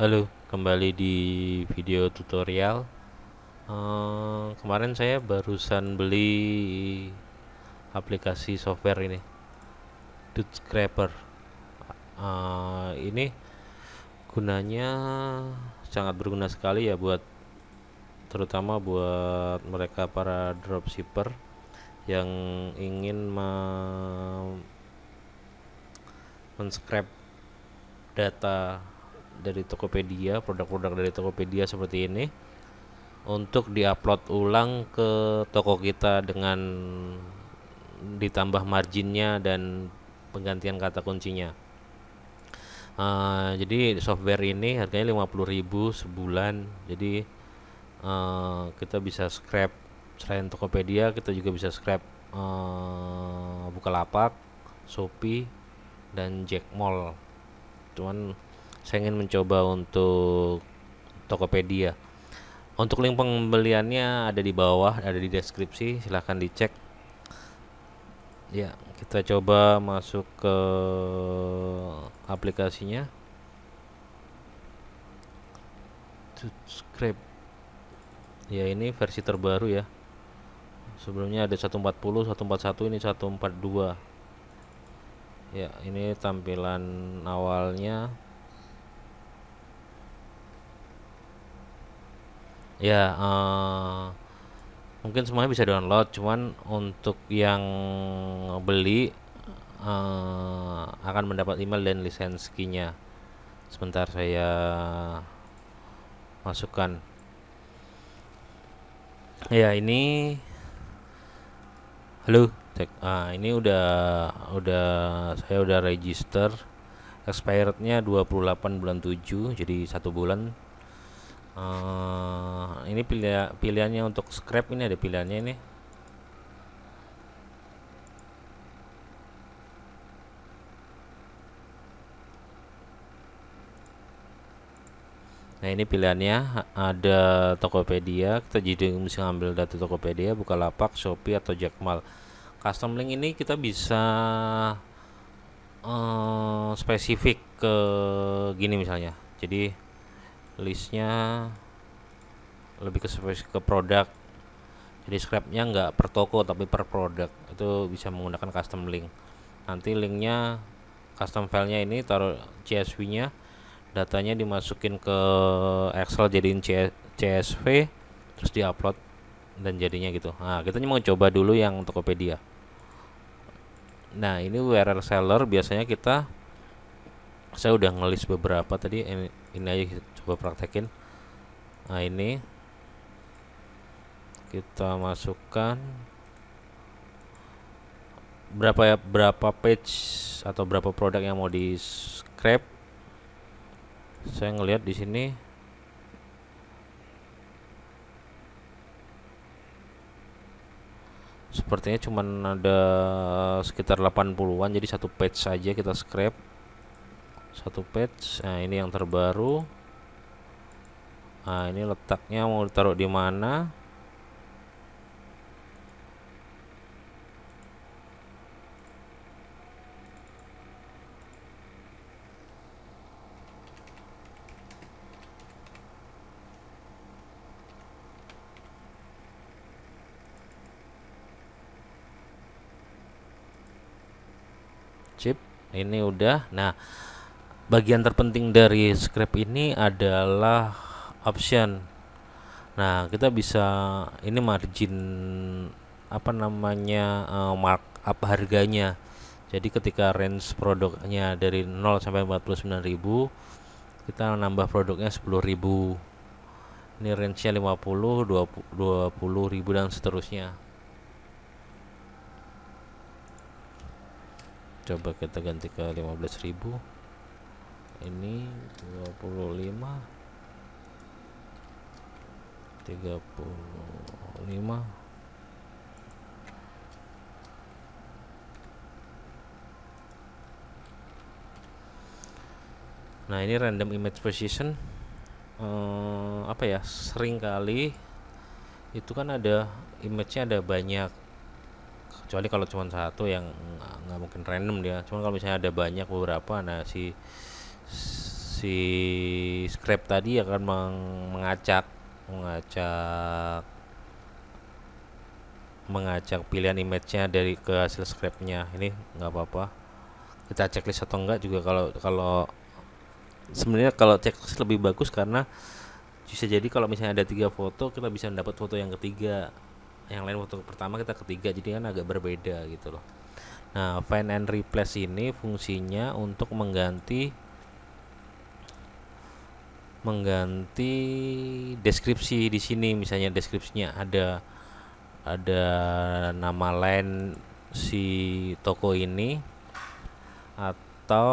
Halo, kembali di video tutorial. Uh, kemarin saya barusan beli aplikasi software ini, Dude Scraper. Uh, ini gunanya sangat berguna sekali ya buat terutama buat mereka para dropshipper yang ingin men-scrap data dari Tokopedia, produk-produk dari Tokopedia seperti ini untuk diupload ulang ke toko kita dengan ditambah marginnya dan penggantian kata kuncinya. Uh, jadi software ini harganya 50.000 sebulan. Jadi uh, kita bisa scrap selain Tokopedia, kita juga bisa scrap uh, Bukalapak, Shopee dan Jack Mall. Cuman saya ingin mencoba untuk Tokopedia. Untuk link pembeliannya ada di bawah, ada di deskripsi, silahkan dicek. Ya, kita coba masuk ke aplikasinya. Subscribe. Ya, ini versi terbaru ya. Sebelumnya ada 140, 141, ini 142. Ya, ini tampilan awalnya ya uh, mungkin semuanya bisa download cuman untuk yang beli uh, akan mendapat email dan lisensinya sebentar saya masukkan ya ini halo cek ah ini udah udah saya udah register expirednya 28 bulan 7 jadi satu bulan Eh, ini pilihan pilihannya untuk scrap ini ada pilihannya ini Nah ini pilihannya ada Tokopedia, kita jadi mesti ngambil data Tokopedia, Bukalapak, Shopee atau Jackmal. Custom link ini kita bisa uh, spesifik ke gini misalnya. Jadi listnya lebih ke ke produk jadi scrapnya nggak per toko tapi per produk itu bisa menggunakan custom link nanti linknya custom filenya ini taruh CSV nya datanya dimasukin ke Excel jadiin CSV terus diupload dan jadinya gitu nah kita mau coba dulu yang Tokopedia nah ini URL seller biasanya kita saya udah ngelis beberapa tadi ini aja coba praktekin nah ini kita masukkan berapa ya berapa page atau berapa produk yang mau di scrap saya ngelihat di sini sepertinya cuma ada sekitar 80-an jadi satu page saja kita scrape satu patch nah ini yang terbaru nah ini letaknya mau ditaruh di mana chip ini udah nah bagian terpenting dari script ini adalah option nah kita bisa ini margin apa namanya uh, markup harganya jadi ketika range produknya dari 0 sampai 49.000 kita nambah produknya 10.000 ini range nya 50 20 20.000 dan seterusnya coba kita ganti ke 15.000 ini 25 35 Nah ini random image position eh, apa ya sering kali itu kan ada image-nya ada banyak kecuali kalau cuma satu yang nggak mungkin random dia cuma kalau misalnya ada banyak beberapa nah si si scrap tadi akan meng mengacak mengacak mengacak pilihan image-nya dari ke hasil scrapnya ini nggak apa-apa kita checklist atau enggak juga kalau kalau sebenarnya kalau checklist lebih bagus karena bisa jadi kalau misalnya ada tiga foto kita bisa mendapat foto yang ketiga yang lain foto pertama kita ketiga jadi kan agak berbeda gitu loh nah find and replace ini fungsinya untuk mengganti mengganti deskripsi di sini misalnya deskripsinya ada ada nama lain si toko ini atau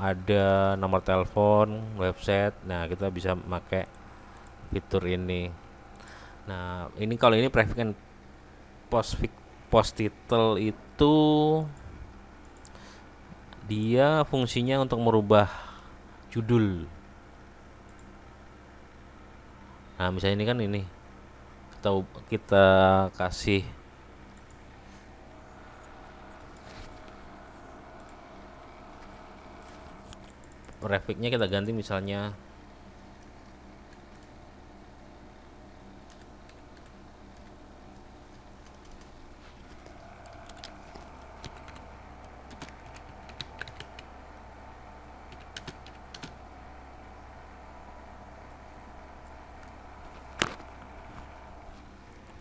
ada nomor telepon, website. Nah, kita bisa pakai fitur ini. Nah, ini kalau ini prefix and post post title itu dia fungsinya untuk merubah judul nah misalnya ini kan ini kita kita kasih refiknya kita ganti misalnya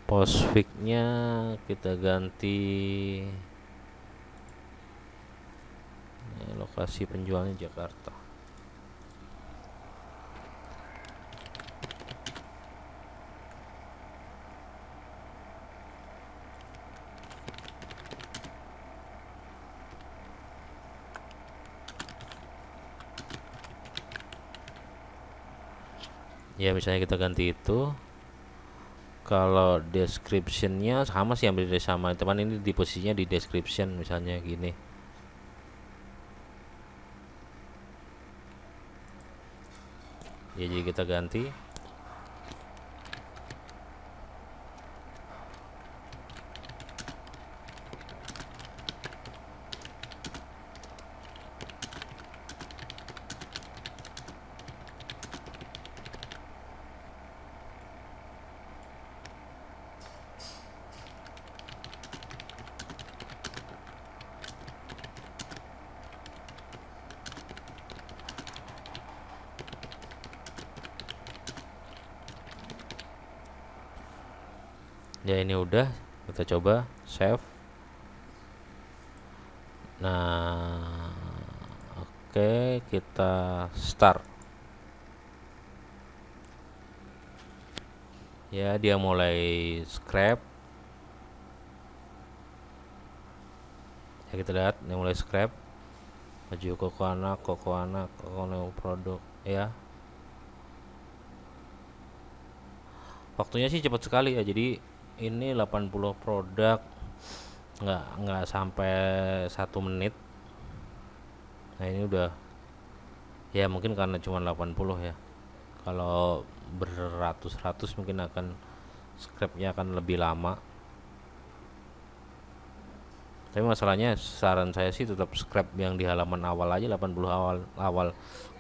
post nya kita ganti eh, lokasi penjualnya Jakarta ya misalnya kita ganti itu kalau descriptionnya sama sih hampir sama teman ini di posisinya di description misalnya gini ya jadi kita ganti ya ini udah kita coba save nah oke okay, kita start ya dia mulai scrap ya kita lihat dia mulai scrap maju koko anak koko anak koko produk ya waktunya sih cepat sekali ya jadi ini 80 produk nggak nggak sampai satu menit nah ini udah ya mungkin karena cuma 80 ya kalau beratus-ratus mungkin akan scriptnya akan lebih lama tapi masalahnya saran saya sih tetap scrap yang di halaman awal aja 80 awal awal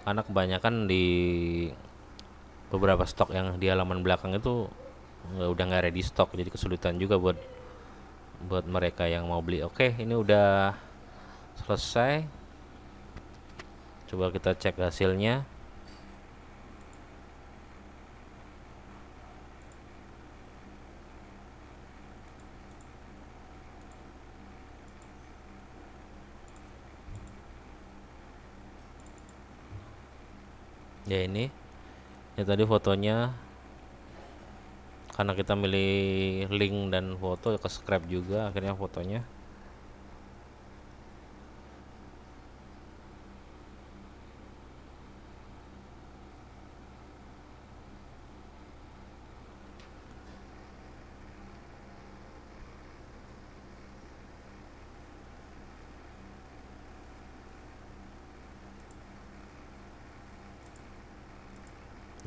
karena kebanyakan di beberapa stok yang di halaman belakang itu udah nggak ready stock jadi kesulitan juga buat buat mereka yang mau beli oke ini udah selesai coba kita cek hasilnya ya ini ya tadi fotonya karena kita milih link dan foto ya ke scrap juga akhirnya fotonya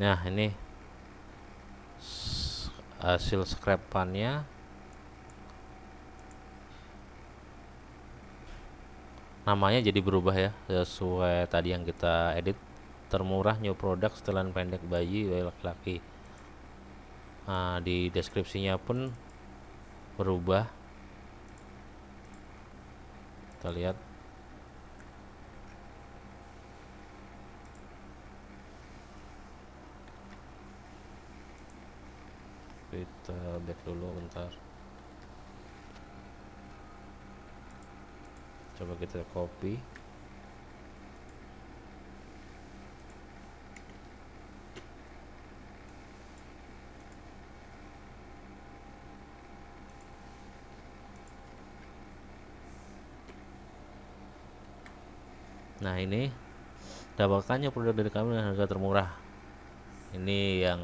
Nah, ini hasil scrapannya namanya jadi berubah ya sesuai tadi yang kita edit termurah new product setelan pendek bayi ya, laki-laki nah, di deskripsinya pun berubah kita lihat kita back dulu bentar coba kita copy Nah ini dapatkannya produk dari kami dengan harga termurah. Ini yang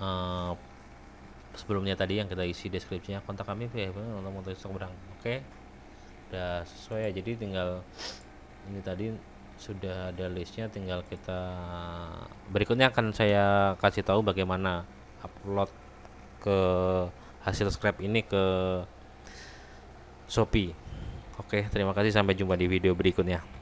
uh, sebelumnya tadi yang kita isi deskripsinya kontak kami via untuk motor stok barang oke okay. udah sesuai ya jadi tinggal ini tadi sudah ada listnya tinggal kita berikutnya akan saya kasih tahu bagaimana upload ke hasil scrap ini ke Shopee oke terima kasih sampai jumpa di video berikutnya